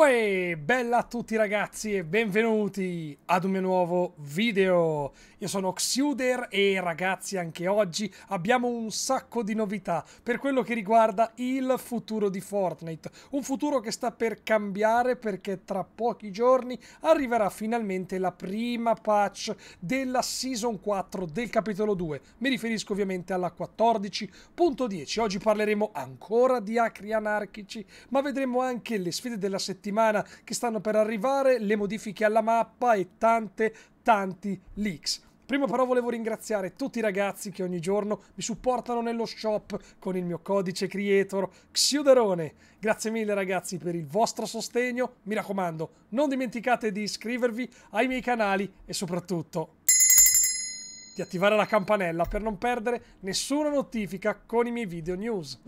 Uè, bella a tutti ragazzi e benvenuti ad un mio nuovo video. Io sono Xuder e ragazzi anche oggi abbiamo un sacco di novità per quello che riguarda il futuro di Fortnite. Un futuro che sta per cambiare perché tra pochi giorni arriverà finalmente la prima patch della Season 4 del capitolo 2. Mi riferisco ovviamente alla 14.10. Oggi parleremo ancora di acri anarchici ma vedremo anche le sfide della settimana settimana che stanno per arrivare, le modifiche alla mappa e tante, tanti leaks. Prima però volevo ringraziare tutti i ragazzi che ogni giorno mi supportano nello shop con il mio codice creator Xiuderone. Grazie mille ragazzi per il vostro sostegno, mi raccomando non dimenticate di iscrivervi ai miei canali e soprattutto di attivare la campanella per non perdere nessuna notifica con i miei video news.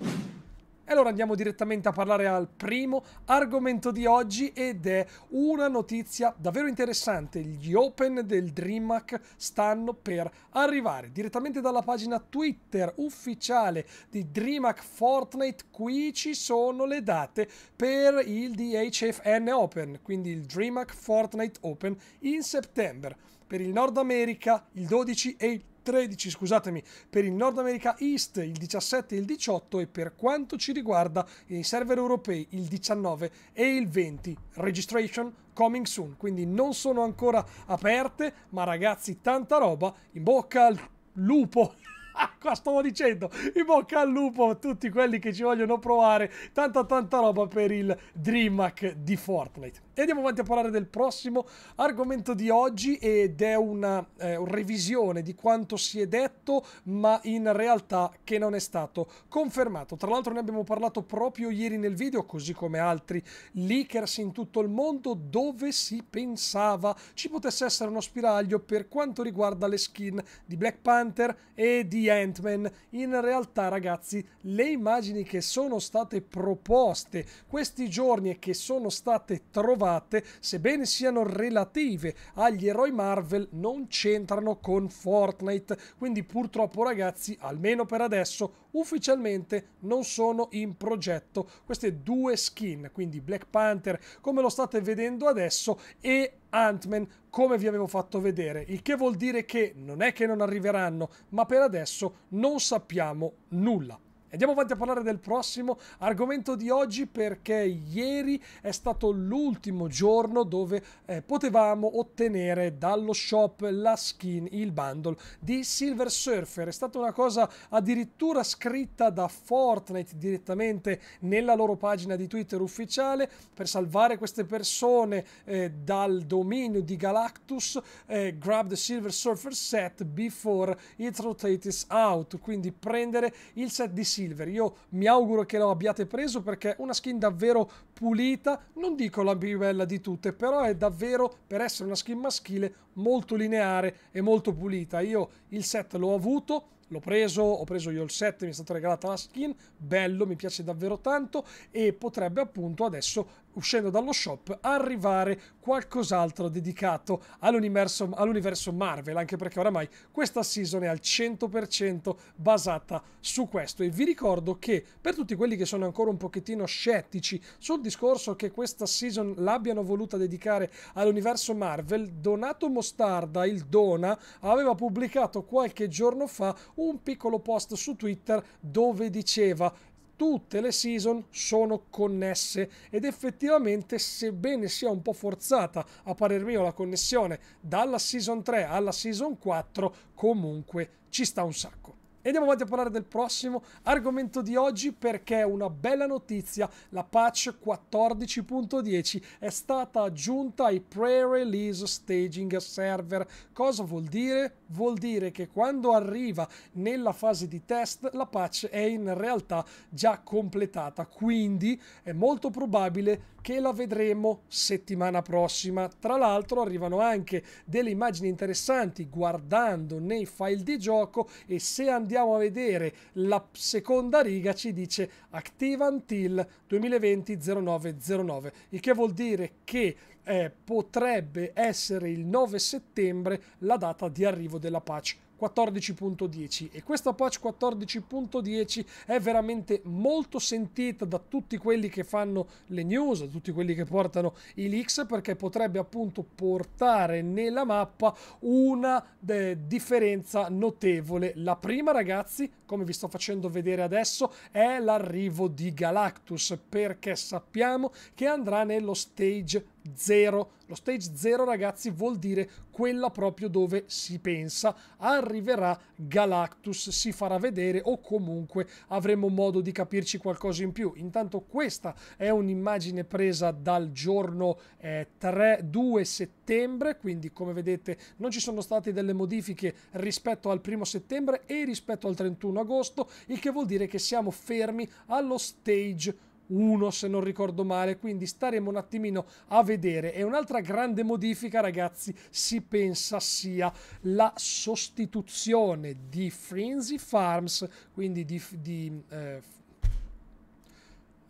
E allora andiamo direttamente a parlare al primo argomento di oggi ed è una notizia davvero interessante. Gli Open del DreamHack stanno per arrivare direttamente dalla pagina Twitter ufficiale di DreamHack Fortnite. Qui ci sono le date per il DHFN Open, quindi il DreamHack Fortnite Open in settembre. Per il Nord America il 12 e il 13, scusatemi, per il Nord America East il 17 e il 18 e per quanto ci riguarda i server europei il 19 e il 20. Registration coming soon, quindi non sono ancora aperte, ma ragazzi tanta roba, in bocca al lupo! qua stavo dicendo in bocca al lupo a tutti quelli che ci vogliono provare tanta tanta roba per il DreamHack di Fortnite e andiamo avanti a parlare del prossimo argomento di oggi ed è una eh, revisione di quanto si è detto ma in realtà che non è stato confermato tra l'altro ne abbiamo parlato proprio ieri nel video così come altri leakers in tutto il mondo dove si pensava ci potesse essere uno spiraglio per quanto riguarda le skin di Black Panther e di di Ant-Man, in realtà ragazzi le immagini che sono state proposte questi giorni e che sono state trovate, sebbene siano relative agli eroi Marvel, non c'entrano con Fortnite. Quindi purtroppo ragazzi, almeno per adesso, ufficialmente non sono in progetto queste due skin, quindi Black Panther come lo state vedendo adesso e Ant-Man come vi avevo fatto vedere, il che vuol dire che non è che non arriveranno, ma per adesso non sappiamo nulla. Andiamo avanti a parlare del prossimo argomento di oggi perché ieri è stato l'ultimo giorno dove eh, potevamo ottenere dallo shop la skin, il bundle di Silver Surfer. È stata una cosa addirittura scritta da Fortnite direttamente nella loro pagina di Twitter ufficiale per salvare queste persone eh, dal dominio di Galactus. Eh, grab the Silver Surfer set before it rotates out, quindi prendere il set di Silver Silver. Io mi auguro che lo abbiate preso perché è una skin davvero pulita, non dico la più bella di tutte, però è davvero, per essere una skin maschile, molto lineare e molto pulita. Io il set l'ho avuto, l'ho preso, ho preso io il set, mi è stata regalata la skin, bello, mi piace davvero tanto e potrebbe appunto adesso uscendo dallo shop arrivare qualcos'altro dedicato all'universo, all Marvel anche perché oramai questa season è al 100% basata su questo e vi ricordo che per tutti quelli che sono ancora un pochettino scettici sul discorso che questa season l'abbiano voluta dedicare all'universo Marvel Donato Mostarda il Dona aveva pubblicato qualche giorno fa un piccolo post su Twitter dove diceva tutte le season sono connesse ed effettivamente sebbene sia un po' forzata a parer mio la connessione dalla season 3 alla season 4 comunque ci sta un sacco andiamo avanti a parlare del prossimo argomento di oggi perché è una bella notizia, la patch 14.10 è stata aggiunta ai pre-release staging server. Cosa vuol dire? Vuol dire che quando arriva nella fase di test la patch è in realtà già completata, quindi è molto probabile che la vedremo settimana prossima. Tra l'altro arrivano anche delle immagini interessanti guardando nei file di gioco e se andiamo a vedere la seconda riga ci dice Active Until 2020-0909, il che vuol dire che eh, potrebbe essere il 9 settembre la data di arrivo della patch 14.10 e questa patch 14.10 è veramente molto sentita da tutti quelli che fanno le news, da tutti quelli che portano i leaks perché potrebbe appunto portare nella mappa una differenza notevole. La prima ragazzi, come vi sto facendo vedere adesso, è l'arrivo di Galactus perché sappiamo che andrà nello stage 0. Lo stage 0 ragazzi vuol dire quella proprio dove si pensa arriverà Galactus, si farà vedere o comunque avremo modo di capirci qualcosa in più. Intanto questa è un'immagine presa dal giorno eh, 3, 2 settembre, quindi come vedete non ci sono state delle modifiche rispetto al 1 settembre e rispetto al 31 agosto, il che vuol dire che siamo fermi allo stage 1 se non ricordo male, quindi staremo un attimino a vedere. E un'altra grande modifica ragazzi si pensa sia la sostituzione di Frenzy Farms, quindi di, di eh,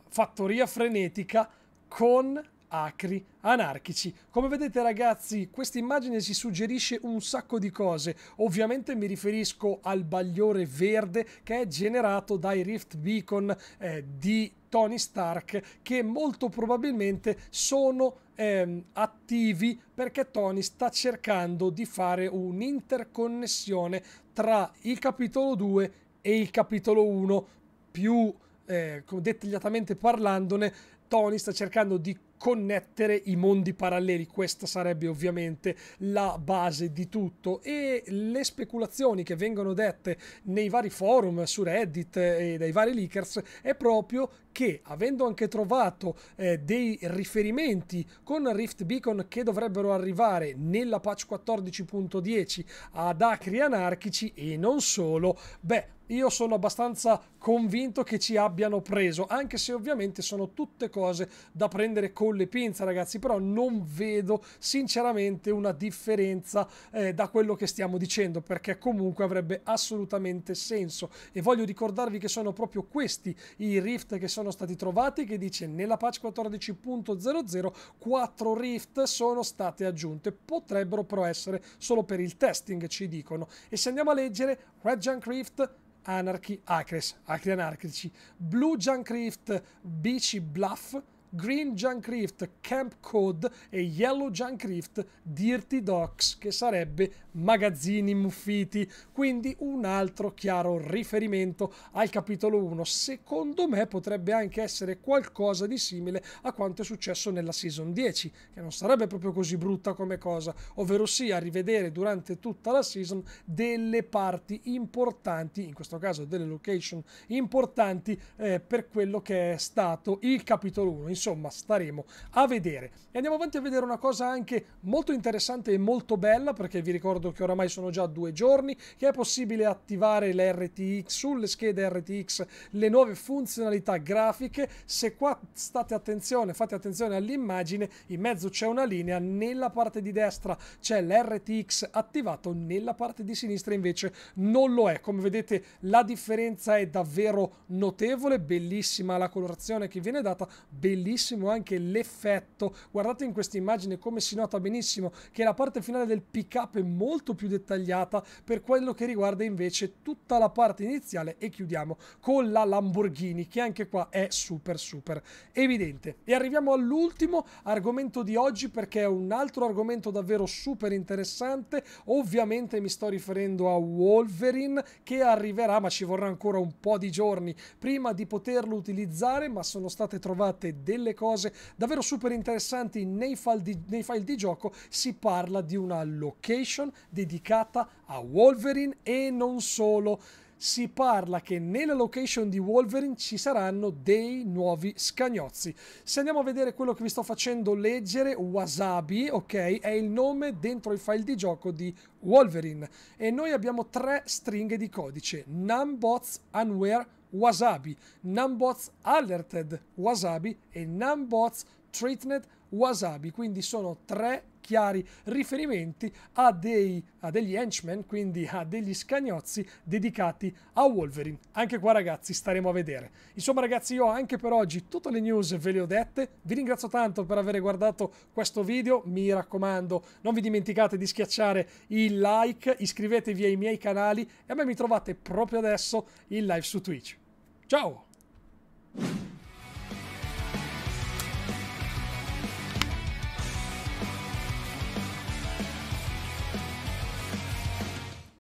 Fattoria Frenetica, con acri, anarchici. Come vedete ragazzi, questa immagine ci suggerisce un sacco di cose. Ovviamente mi riferisco al bagliore verde che è generato dai Rift Beacon eh, di Tony Stark che molto probabilmente sono ehm, attivi perché Tony sta cercando di fare un'interconnessione tra il capitolo 2 e il capitolo 1 più eh, dettagliatamente parlandone Tony sta cercando di connettere i mondi paralleli. Questa sarebbe ovviamente la base di tutto. E le speculazioni che vengono dette nei vari forum, su Reddit e dai vari leakers è proprio che avendo anche trovato eh, dei riferimenti con Rift Beacon che dovrebbero arrivare nella patch 14.10 ad acri anarchici e non solo, beh io sono abbastanza convinto che ci abbiano preso, anche se ovviamente sono tutte cose da prendere con le pinze ragazzi, però non vedo sinceramente una differenza eh, da quello che stiamo dicendo, perché comunque avrebbe assolutamente senso. E voglio ricordarvi che sono proprio questi i rift che sono stati trovati, che dice nella patch 14.00 4 rift sono state aggiunte, potrebbero però essere solo per il testing, ci dicono. E se andiamo a leggere, Red Junk Rift Anarchy Acres, Acri Anarchici, Blue Junkrift, Bici Bluff, Green Junk Rift, Camp Code e Yellow Junk Rift Dirty Docs, che sarebbe magazzini muffiti. Quindi un altro chiaro riferimento al capitolo 1. Secondo me potrebbe anche essere qualcosa di simile a quanto è successo nella season 10, che non sarebbe proprio così brutta come cosa, ovvero sia rivedere durante tutta la season delle parti importanti, in questo caso delle location importanti eh, per quello che è stato il capitolo 1. Insomma, staremo a vedere. E andiamo avanti a vedere una cosa anche molto interessante e molto bella, perché vi ricordo che oramai sono già due giorni, che è possibile attivare le RTX, sulle schede RTX, le nuove funzionalità grafiche. Se qua state attenzione, fate attenzione all'immagine, in mezzo c'è una linea, nella parte di destra c'è l'RTX attivato, nella parte di sinistra invece non lo è. Come vedete la differenza è davvero notevole, bellissima la colorazione che viene data, bellissima bellissimo anche l'effetto. Guardate in questa immagine come si nota benissimo che la parte finale del pick up è molto più dettagliata per quello che riguarda invece tutta la parte iniziale e chiudiamo con la Lamborghini che anche qua è super super evidente. E arriviamo all'ultimo argomento di oggi perché è un altro argomento davvero super interessante. Ovviamente mi sto riferendo a Wolverine che arriverà ma ci vorrà ancora un po' di giorni prima di poterlo utilizzare ma sono state trovate delle delle cose davvero super interessanti nei file di, nei file di gioco, si parla di una location dedicata a Wolverine e non solo si parla che nella location di Wolverine ci saranno dei nuovi scagnozzi. Se andiamo a vedere quello che vi sto facendo leggere, Wasabi, ok, è il nome dentro il file di gioco di Wolverine e noi abbiamo tre stringhe di codice, Numbots, Unware, Wasabi, Numbots Alerted Wasabi e Numbots Treatment Wasabi. Quindi sono tre chiari riferimenti a, dei, a degli henchmen, quindi a degli scagnozzi dedicati a Wolverine. Anche qua ragazzi staremo a vedere. Insomma ragazzi io anche per oggi tutte le news ve le ho dette, vi ringrazio tanto per aver guardato questo video, mi raccomando non vi dimenticate di schiacciare il like, iscrivetevi ai miei canali e a me mi trovate proprio adesso in live su Twitch. Ciao!